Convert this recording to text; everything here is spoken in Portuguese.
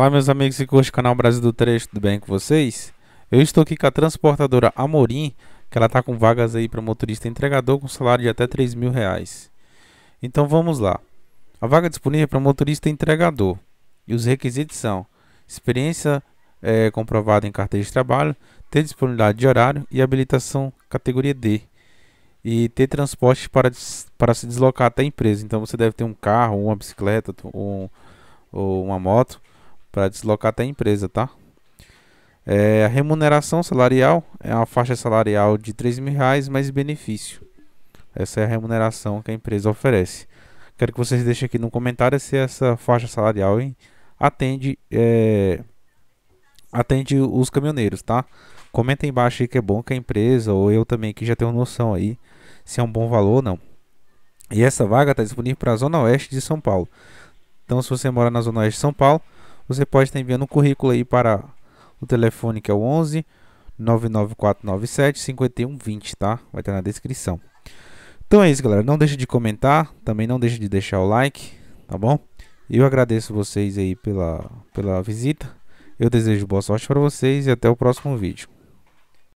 Olá meus amigos e curte o canal Brasil do 3, tudo bem com vocês? Eu estou aqui com a transportadora Amorim, que ela está com vagas aí para motorista entregador com salário de até 3 mil reais. Então vamos lá. A vaga é disponível para motorista entregador e os requisitos são experiência é, comprovada em carteira de trabalho, ter disponibilidade de horário e habilitação categoria D e ter transporte para, para se deslocar até a empresa. Então você deve ter um carro, uma bicicleta ou uma moto para deslocar até a empresa, tá? É, a remuneração salarial é uma faixa salarial de três mil reais mais benefício. Essa é a remuneração que a empresa oferece. Quero que vocês deixem aqui no comentário se essa faixa salarial atende é, atende os caminhoneiros, tá? Comenta embaixo aí que é bom que a empresa ou eu também que já tenho noção aí se é um bom valor ou não. E essa vaga está disponível para a Zona Oeste de São Paulo. Então, se você mora na Zona Oeste de São Paulo, você pode estar enviando um currículo aí para o telefone que é o 11 99497 5120, tá? Vai estar na descrição. Então é isso, galera. Não deixe de comentar, também não deixe de deixar o like, tá bom? Eu agradeço vocês aí pela, pela visita. Eu desejo boa sorte para vocês e até o próximo vídeo.